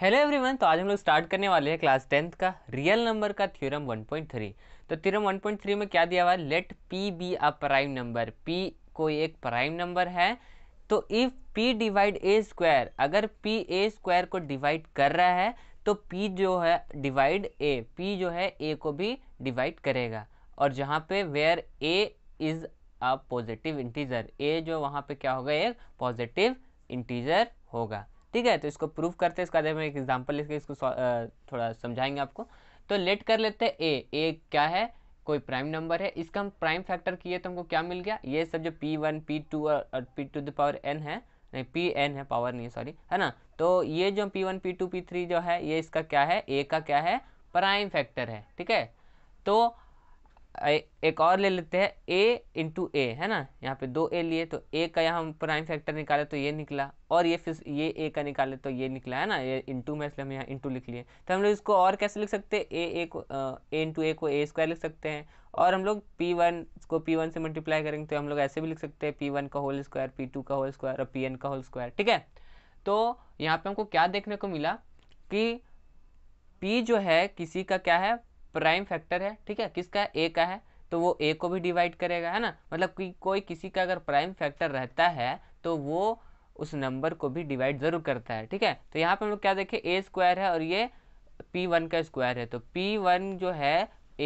hello everyone तो आज हम लोग स्टार्ट करने वाले हैं क्लास टेंथ का रियल नंबर का थ्योरम 1.3 तो थ्योरम 1.3 में क्या दिया हुआ है let P be a prime number P कोई एक प्राइम नंबर है तो if P divide A square अगर पी ए स्क्वायर को डिवाइड कर रहा है तो पी जो है डिवाइड ए पी जो है ए को भी डिवाइड करेगा और जहाँ पे where A is a positive integer A जो वहाँ पे क्या होगा एक पॉजिटिव इंटीजर होगा ठीक है तो इसको प्रूव करते हैं इसका हम एक एग्जाम्पल लेके इसको थोड़ा समझाएंगे आपको तो लेट कर लेते हैं ए ए क्या है कोई प्राइम नंबर है इसका हम प्राइम फैक्टर किए तो हमको क्या मिल गया ये सब जो पी वन पी टू और P two the power N है नहीं पी एन है पावर नहीं सॉरी है ना तो ये जो P one P two P three जो है ये इसका क्या है ए का क्या है प्राइम फैक्टर है ठीक है तो एक और ले लेते हैं ए इंटू ए है ना यहाँ पे दो ए लिए तो ए का यहाँ हम प्राइम फैक्टर निकाले तो ये निकला और ये फिर ये ए का निकाले तो ये निकला है ना ये इंटू में इसलिए हम यहाँ इंटू लिख लिए तो हम लोग इसको और कैसे लिख सकते हैं ए ए को ए इंटू ए को ए स्क्वायर लिख सकते हैं और हम लोग पी वन को पी वन से मल्टीप्लाई करेंगे तो हम लोग ऐसे भी लिख सकते हैं पी वन का होल स्क्वायर पी टू का होल स्क्वायर और पी एन का होल स्क्वायर ठीक है तो यहाँ पे हमको क्या देखने को मिला कि पी जो है किसी का क्या है प्राइम फैक्टर है ठीक है किसका ए का है तो वो ए को भी डिवाइड करेगा है ना मतलब कि कोई किसी का अगर प्राइम फैक्टर रहता है तो वो उस नंबर को भी डिवाइड जरूर करता है ठीक है तो यहाँ पर हम लोग क्या देखें ए स्क्वायर है और ये पी वन का स्क्वायर है तो पी वन जो है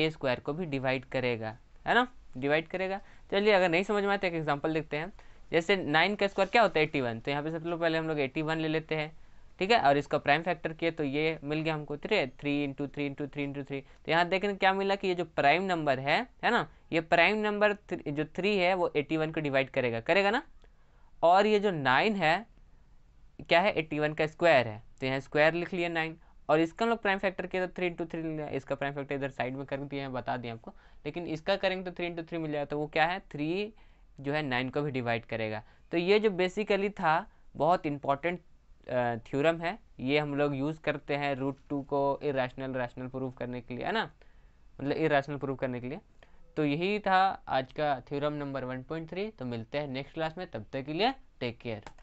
ए स्क्वायर को भी डिवाइड करेगा है ना डिवाइड करेगा चलिए अगर नहीं समझ में आता तो एक एग्जाम्पल देखते हैं जैसे नाइन का स्क्वायर क्या होता है एट्टी वन तो यहाँ पे सबसे पहले हम लोग एट्टी वन ले लेते हैं ठीक है और इसका प्राइम फैक्टर किए तो ये मिल गया हमको three three into three into three into three तो यहाँ देखें क्या मिला कि ये जो प्राइम नंबर है है ना ये प्राइम नंबर जो थ्री है वो एट्टी वन को डिवाइड करेगा करेगा ना और ये जो नाइन है क्या है एट्टी वन का स्क्वायर है तो यहाँ स्क्वायर लिख लिया नाइन और इसका लोग प्राइम फैक्टर किया तो थ्री इंटू थ्री मिल इसका प्राइम फैक्टर इधर साइड में कर दिया है बता दिया आपको लेकिन इसका करेंगे तो थ्री इंटू थ्री मिल जाएगा तो वो क्या है थ्री जो है नाइन को भी डिवाइड करेगा तो ये जो बेसिकली था बहुत इंपॉर्टेंट थ्योरम है ये हम लोग यूज़ करते हैं रूट टू को इरेशनल रैशनल प्रूफ करने के लिए है ना मतलब इरेशनल प्रूफ करने के लिए तो यही था आज का थ्योरम नंबर 1.3 तो मिलते हैं नेक्स्ट क्लास में तब तक के लिए टेक केयर